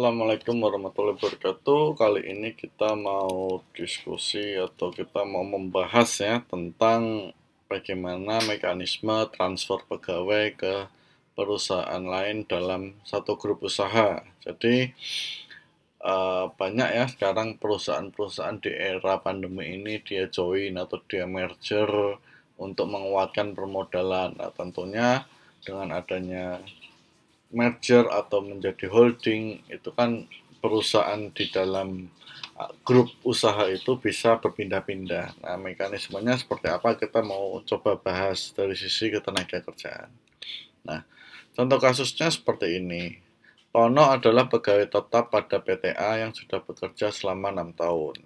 Assalamualaikum warahmatullahi wabarakatuh. Kali ini kita mau diskusi atau kita mau membahas ya tentang bagaimana mekanisme transfer pegawai ke perusahaan lain dalam satu grup usaha. Jadi eh, banyak ya sekarang perusahaan-perusahaan di era pandemi ini dia join atau dia merger untuk menguatkan permodalan. Nah, tentunya dengan adanya merger atau menjadi holding itu kan perusahaan di dalam uh, grup usaha itu bisa berpindah-pindah. Nah, mekanismenya seperti apa kita mau coba bahas dari sisi ketenaga kerjaan. Nah, contoh kasusnya seperti ini. Tono adalah pegawai tetap pada PTA yang sudah bekerja selama 6 tahun.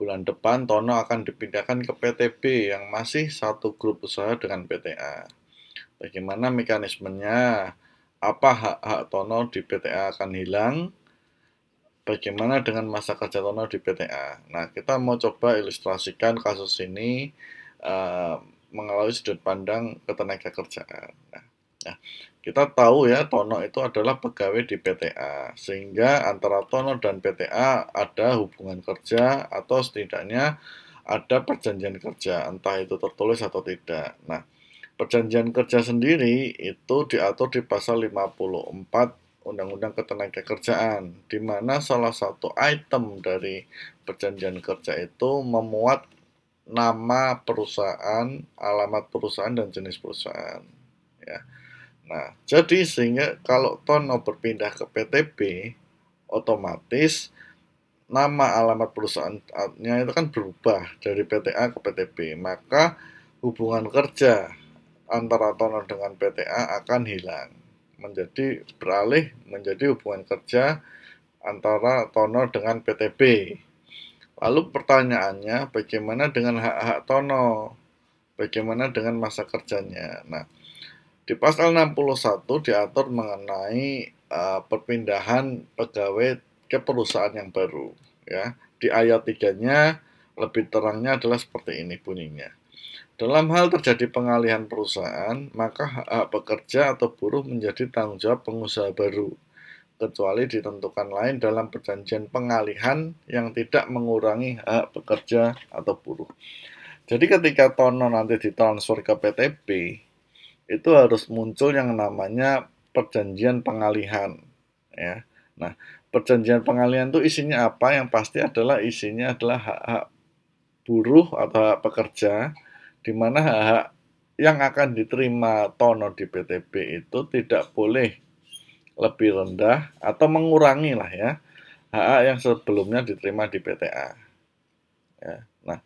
Bulan depan Tono akan dipindahkan ke PTB yang masih satu grup usaha dengan PTA. Bagaimana mekanismenya? apa hak-hak Tono di PTA akan hilang, bagaimana dengan masa kerja Tono di PTA. Nah, kita mau coba ilustrasikan kasus ini uh, mengalami sudut pandang ketenaga kerjaan. Nah, nah, kita tahu ya Tono itu adalah pegawai di PTA, sehingga antara Tono dan PTA ada hubungan kerja atau setidaknya ada perjanjian kerja, entah itu tertulis atau tidak. Nah, perjanjian kerja sendiri itu diatur di pasal 54 Undang-Undang Ketenagakerjaan di mana salah satu item dari perjanjian kerja itu memuat nama perusahaan, alamat perusahaan dan jenis perusahaan ya. Nah, jadi sehingga kalau Tono berpindah ke PTB otomatis nama alamat perusahaannya itu kan berubah dari PTA ke PTB, maka hubungan kerja antara toner dengan PTA akan hilang menjadi beralih menjadi hubungan kerja antara toner dengan PTB. Lalu pertanyaannya bagaimana dengan hak-hak tono? Bagaimana dengan masa kerjanya? Nah, di pasal 61 diatur mengenai uh, perpindahan pegawai ke perusahaan yang baru, ya. Di ayat 3-nya lebih terangnya adalah seperti ini bunyinya dalam hal terjadi pengalihan perusahaan, maka hak pekerja atau buruh menjadi tanggung jawab pengusaha baru, kecuali ditentukan lain dalam perjanjian pengalihan yang tidak mengurangi hak pekerja atau buruh. Jadi ketika Tono nanti ditransfer ke PTP, itu harus muncul yang namanya perjanjian pengalihan. Ya. Nah, perjanjian pengalihan itu isinya apa? Yang pasti adalah isinya adalah hak-hak buruh atau hak pekerja di mana hak yang akan diterima Tono di PTB itu tidak boleh lebih rendah atau mengurangi lah ya hak yang sebelumnya diterima di PTA. Ya. Nah,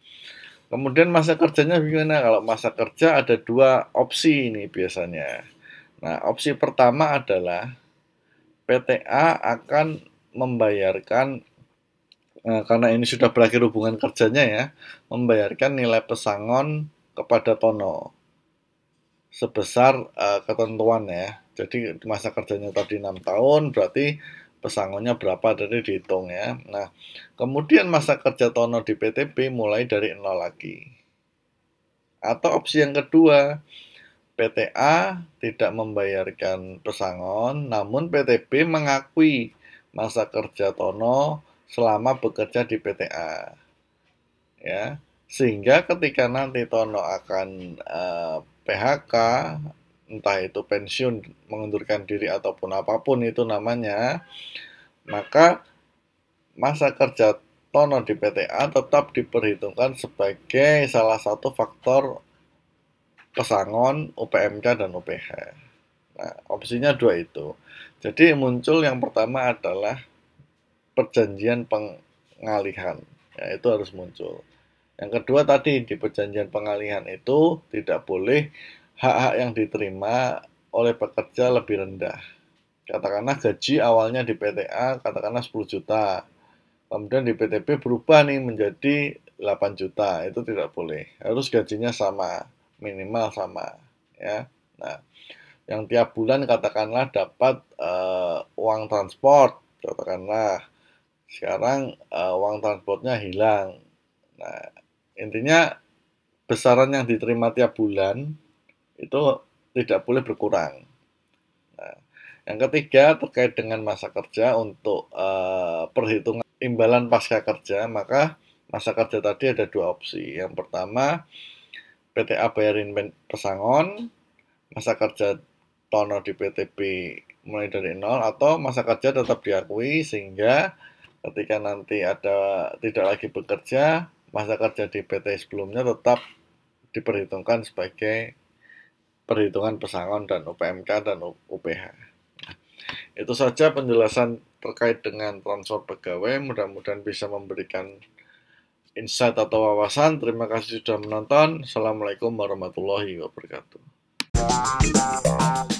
kemudian masa kerjanya gimana? Kalau masa kerja ada dua opsi ini biasanya. Nah, opsi pertama adalah PTA akan membayarkan eh, karena ini sudah berakhir hubungan kerjanya ya, membayarkan nilai pesangon kepada Tono sebesar uh, ketentuan ya. Jadi masa kerjanya tadi enam tahun, berarti pesangonnya berapa Dari dihitung ya. Nah, kemudian masa kerja Tono di PTB mulai dari nol lagi. Atau opsi yang kedua, PTA tidak membayarkan pesangon, namun PTB mengakui masa kerja Tono selama bekerja di PTA. Ya, sehingga ketika nanti Tono akan uh, eh, PHK, entah itu pensiun, mengundurkan diri ataupun apapun itu namanya, maka masa kerja Tono di PTA tetap diperhitungkan sebagai salah satu faktor pesangon UPMK dan UPH. Nah, opsinya dua itu. Jadi muncul yang pertama adalah perjanjian pengalihan, itu harus muncul. Yang kedua tadi di perjanjian pengalihan itu tidak boleh hak-hak yang diterima oleh pekerja lebih rendah. Katakanlah gaji awalnya di PTA katakanlah 10 juta. Kemudian di PTP berubah nih menjadi 8 juta. Itu tidak boleh. Harus gajinya sama, minimal sama, ya. Nah, yang tiap bulan katakanlah dapat uh, uang transport katakanlah sekarang uh, uang transportnya hilang. Nah, Intinya besaran yang diterima tiap bulan itu tidak boleh berkurang. Nah, yang ketiga terkait dengan masa kerja untuk uh, perhitungan imbalan pasca kerja, maka masa kerja tadi ada dua opsi. Yang pertama PTA bayarin pesangon, masa kerja tono di PTB mulai dari nol atau masa kerja tetap diakui sehingga ketika nanti ada tidak lagi bekerja masa kerja di PT sebelumnya tetap diperhitungkan sebagai perhitungan pesangon dan UPMK dan UPH. Itu saja penjelasan terkait dengan transfer pegawai. Mudah-mudahan bisa memberikan insight atau wawasan. Terima kasih sudah menonton. Assalamualaikum warahmatullahi wabarakatuh.